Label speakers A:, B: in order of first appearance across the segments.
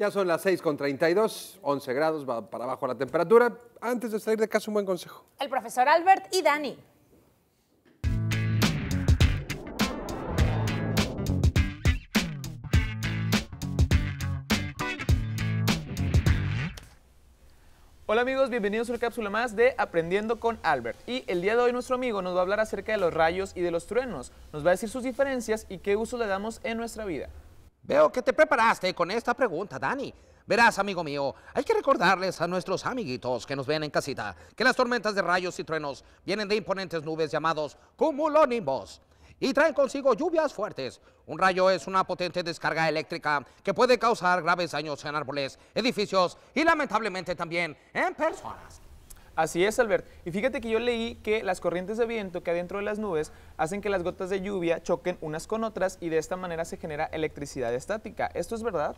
A: Ya son las 6 con 32, 11 grados, va para abajo la temperatura. Antes de salir de casa, un buen
B: consejo. El profesor Albert y Dani. Hola amigos, bienvenidos a una cápsula más de Aprendiendo con Albert. Y el día de hoy nuestro amigo nos va a hablar acerca de los rayos y de los truenos, nos va a decir sus diferencias y qué uso le damos en nuestra vida. Veo que te preparaste con esta pregunta,
A: Dani. Verás, amigo mío, hay que recordarles a nuestros amiguitos que nos ven en casita que las tormentas de rayos y truenos vienen de imponentes nubes llamados cumulonimbos y traen consigo lluvias fuertes. Un rayo es una potente descarga eléctrica que puede causar graves daños
B: en árboles, edificios y lamentablemente también en personas. Así es, Albert. Y fíjate que yo leí que las corrientes de viento que hay dentro de las nubes hacen que las gotas de lluvia choquen unas con otras y de esta manera se genera electricidad estática. ¿Esto es verdad?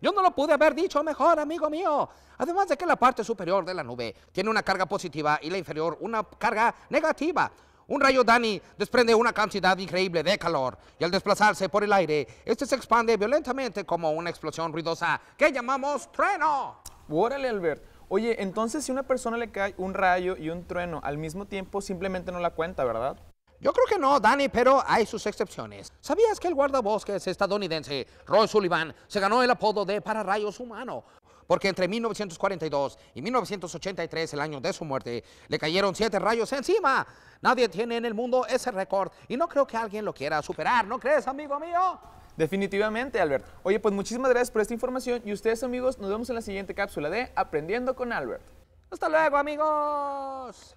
B: Yo no lo pude haber dicho mejor, amigo mío. Además de que la parte superior de la nube tiene una carga positiva
A: y la inferior una carga negativa. Un rayo Dani desprende una cantidad increíble de calor y al desplazarse por el aire, este se expande violentamente como una explosión ruidosa
B: que llamamos trueno. Órale, Albert. Oye, entonces si a una persona le cae un rayo y un trueno al mismo tiempo, simplemente no la cuenta, ¿verdad?
A: Yo creo que no, Dani, pero hay sus excepciones. ¿Sabías que el guardabosques estadounidense Roy Sullivan se ganó el apodo de pararrayos humano? Porque entre 1942 y 1983, el año de su muerte, le cayeron siete rayos encima. Nadie tiene en el mundo ese récord y no creo que alguien lo quiera
B: superar, ¿no crees, amigo mío? Definitivamente, Albert. Oye, pues muchísimas gracias por esta información y ustedes amigos, nos vemos en la siguiente cápsula de Aprendiendo con Albert. Hasta luego amigos.